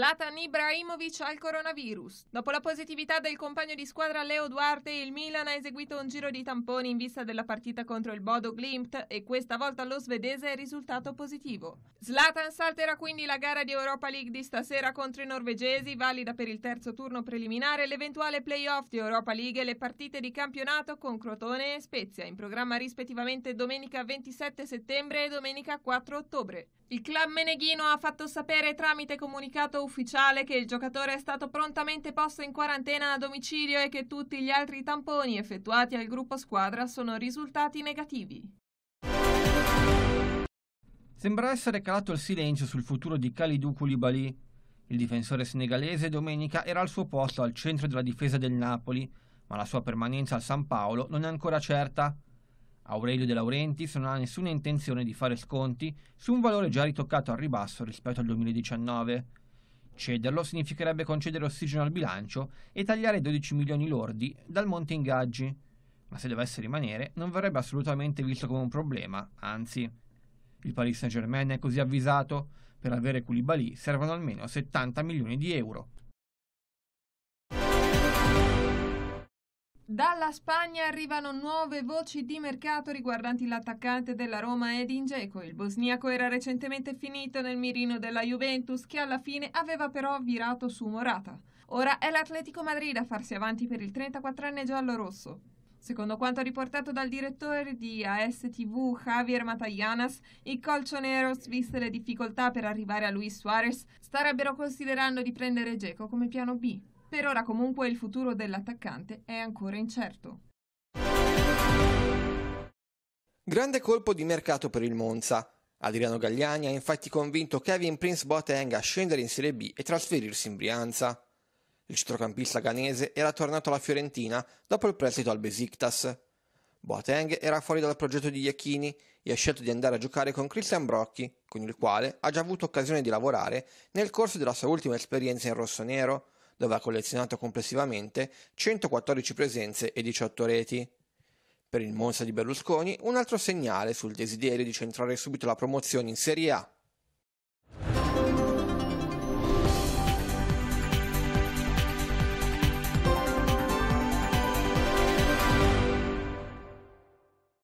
Zlatan Ibrahimovic al coronavirus. Dopo la positività del compagno di squadra Leo Duarte, il Milan ha eseguito un giro di tamponi in vista della partita contro il Bodo Glimt e questa volta lo svedese è risultato positivo. Zlatan salterà quindi la gara di Europa League di stasera contro i norvegesi, valida per il terzo turno preliminare, l'eventuale playoff di Europa League e le partite di campionato con Crotone e Spezia, in programma rispettivamente domenica 27 settembre e domenica 4 ottobre. Il club meneghino ha fatto sapere tramite comunicato ufficiale che il giocatore è stato prontamente posto in quarantena a domicilio e che tutti gli altri tamponi effettuati al gruppo squadra sono risultati negativi. Sembra essere calato il silenzio sul futuro di Khalidou Koulibaly. Il difensore senegalese domenica era al suo posto al centro della difesa del Napoli, ma la sua permanenza al San Paolo non è ancora certa. Aurelio De Laurentiis non ha nessuna intenzione di fare sconti su un valore già ritoccato al ribasso rispetto al 2019. Cederlo significherebbe concedere ossigeno al bilancio e tagliare 12 milioni lordi dal monte ingaggi, ma se dovesse rimanere non verrebbe assolutamente visto come un problema, anzi. Il Paris Saint-Germain è così avvisato, per avere Koulibaly servono almeno 70 milioni di euro. Dalla Spagna arrivano nuove voci di mercato riguardanti l'attaccante della Roma Edin Dzeko. Il bosniaco era recentemente finito nel mirino della Juventus che alla fine aveva però virato su Morata. Ora è l'Atletico Madrid a farsi avanti per il 34enne giallo-rosso. Secondo quanto riportato dal direttore di ASTV Javier Matayanas, i colchoneros, viste le difficoltà per arrivare a Luis Suarez, starebbero considerando di prendere Dzeko come piano B. Per ora comunque il futuro dell'attaccante è ancora incerto. Grande colpo di mercato per il Monza. Adriano Gagliani ha infatti convinto Kevin Prince Boateng a scendere in Serie B e trasferirsi in Brianza. Il centrocampista ghanese era tornato alla Fiorentina dopo il prestito al Besiktas. Boateng era fuori dal progetto di Iachini e ha scelto di andare a giocare con Christian Brocchi, con il quale ha già avuto occasione di lavorare nel corso della sua ultima esperienza in rossonero, dove ha collezionato complessivamente 114 presenze e 18 reti. Per il Monza di Berlusconi, un altro segnale sul desiderio di centrare subito la promozione in Serie A